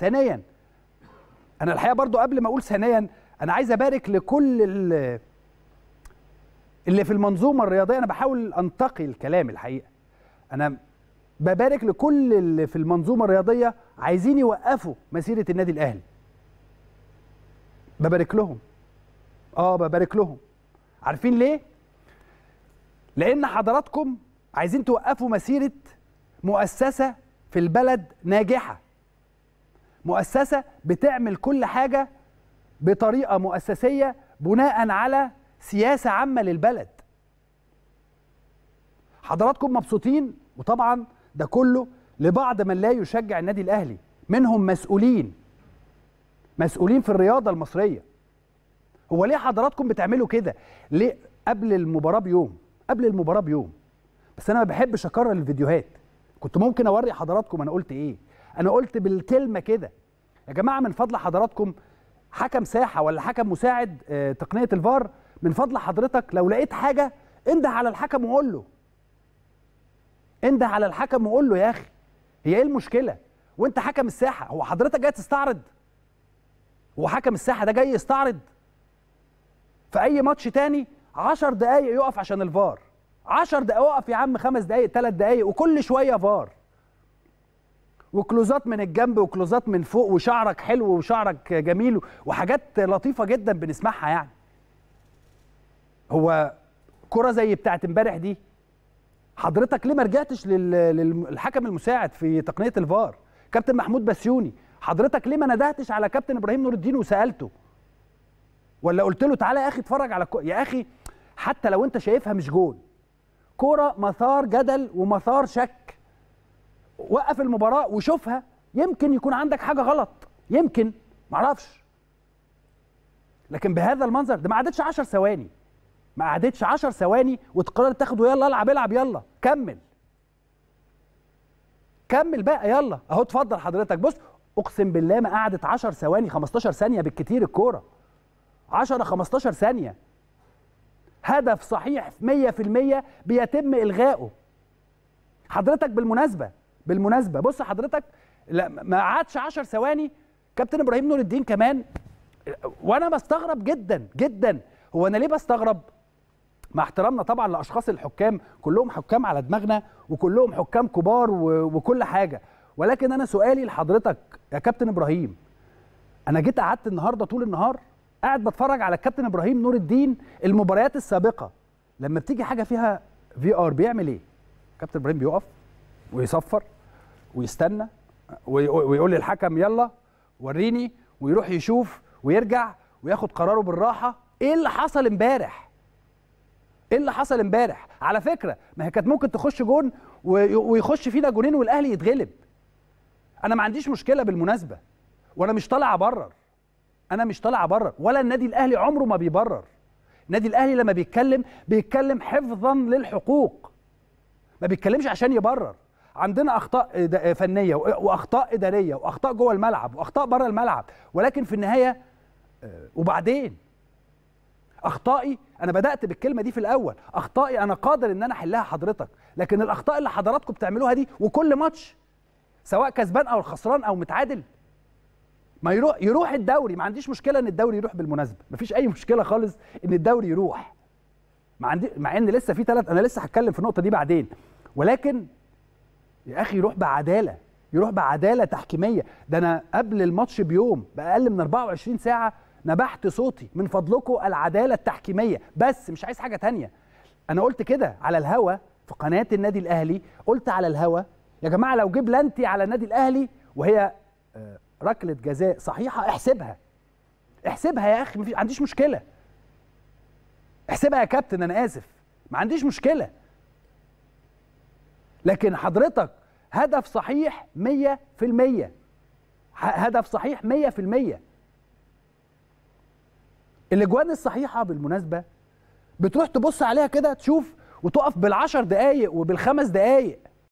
ثانيا انا الحقيقه برضو قبل ما اقول ثانيا انا عايز ابارك لكل اللي في المنظومه الرياضيه انا بحاول انتقي الكلام الحقيقه انا ببارك لكل اللي في المنظومه الرياضيه عايزين يوقفوا مسيره النادي الاهلي ببارك لهم اه ببارك لهم عارفين ليه لان حضراتكم عايزين توقفوا مسيره مؤسسه في البلد ناجحه مؤسسه بتعمل كل حاجه بطريقه مؤسسيه بناء على سياسه عامه للبلد حضراتكم مبسوطين وطبعا ده كله لبعض من لا يشجع النادي الاهلي منهم مسؤولين مسؤولين في الرياضه المصريه هو ليه حضراتكم بتعملوا كده ليه قبل المباراه بيوم قبل المباراه بيوم بس انا ما بحبش اكرر الفيديوهات كنت ممكن اوري حضراتكم انا قلت ايه انا قلت بالكلمه كده يا جماعه من فضل حضراتكم حكم ساحه ولا حكم مساعد آه، تقنيه الفار من فضل حضرتك لو لقيت حاجه انده على الحكم وقول له انده على الحكم وقول له يا اخي هي ايه المشكله وانت حكم الساحه هو حضرتك جاي تستعرض هو حكم الساحه ده جاي يستعرض في اي ماتش تاني 10 دقايق يقف عشان الفار 10 دقايق يقف يا عم خمس دقايق ثلاث دقايق وكل شويه فار وكلوزات من الجنب وكلوزات من فوق وشعرك حلو وشعرك جميل وحاجات لطيفه جدا بنسمعها يعني هو كرة زي بتاعه امبارح دي حضرتك ليه ما رجعتش للحكم المساعد في تقنيه الفار كابتن محمود بسيوني حضرتك ليه ما ندهتش على كابتن ابراهيم نور الدين وسالته ولا قلت له تعالى يا اخي اتفرج على يا اخي حتى لو انت شايفها مش جول كوره مثار جدل ومثار شك وقف المباراه وشوفها يمكن يكون عندك حاجه غلط يمكن معرفش لكن بهذا المنظر ده ما عدتش 10 ثواني ما عدتش 10 ثواني وتقرر تاخده يلا العب العب يلا كمل كمل بقى يلا اهو اتفضل حضرتك بص اقسم بالله ما قعدت 10 ثواني 15 ثانيه بالكتير الكوره 10 15 ثانيه هدف صحيح 100% بيتم الغائه حضرتك بالمناسبه بالمناسبه بص حضرتك لا ما قعدش 10 ثواني كابتن ابراهيم نور الدين كمان وانا بستغرب جدا جدا هو انا ليه بستغرب مع احترامنا طبعا لاشخاص الحكام كلهم حكام على دماغنا وكلهم حكام كبار وكل حاجه ولكن انا سؤالي لحضرتك يا كابتن ابراهيم انا جيت قعدت النهارده طول النهار قاعد بتفرج على الكابتن ابراهيم نور الدين المباريات السابقه لما بتيجي حاجه فيها في ار بيعمل ايه كابتن ابراهيم بيقف ويصفر ويستنى ويقول للحكم يلا وريني ويروح يشوف ويرجع وياخد قراره بالراحه ايه اللي حصل امبارح ايه اللي حصل امبارح على فكره ما هي كانت ممكن تخش جون ويخش فينا جونين والاهلي يتغلب انا ما عنديش مشكله بالمناسبه وانا مش طالع ابرر انا مش طالع ابرر ولا النادي الاهلي عمره ما بيبرر النادي الاهلي لما بيتكلم بيتكلم حفظا للحقوق ما بيتكلمش عشان يبرر عندنا اخطاء فنيه واخطاء اداريه واخطاء جوه الملعب واخطاء بره الملعب ولكن في النهايه آه، وبعدين اخطائي انا بدات بالكلمه دي في الاول اخطائي انا قادر ان انا احلها حضرتك لكن الاخطاء اللي حضراتكم بتعملوها دي وكل ماتش سواء كسبان او خسران او متعادل ما يروح يروح الدوري ما عنديش مشكله ان الدوري يروح بالمناسبه ما فيش اي مشكله خالص ان الدوري يروح مع عندي مع ان لسه في ثلاث انا لسه هتكلم في النقطه دي بعدين ولكن يا اخي يروح بعداله يروح بعداله تحكيميه ده انا قبل الماتش بيوم باقل من 24 ساعه نبحت صوتي من فضلكم العداله التحكيميه بس مش عايز حاجه تانية انا قلت كده على الهوا في قناه النادي الاهلي قلت على الهوا يا جماعه لو جيب لنتي على النادي الاهلي وهي آه، ركله جزاء صحيحه احسبها احسبها يا اخي ما عنديش مشكله احسبها يا كابتن انا اسف ما عنديش مشكله لكن حضرتك هدف صحيح 100% هدف صحيح 100% الاجوان الصحيحه بالمناسبه بتروح تبص عليها كده تشوف وتقف بالعشر دقايق وبالخمس دقايق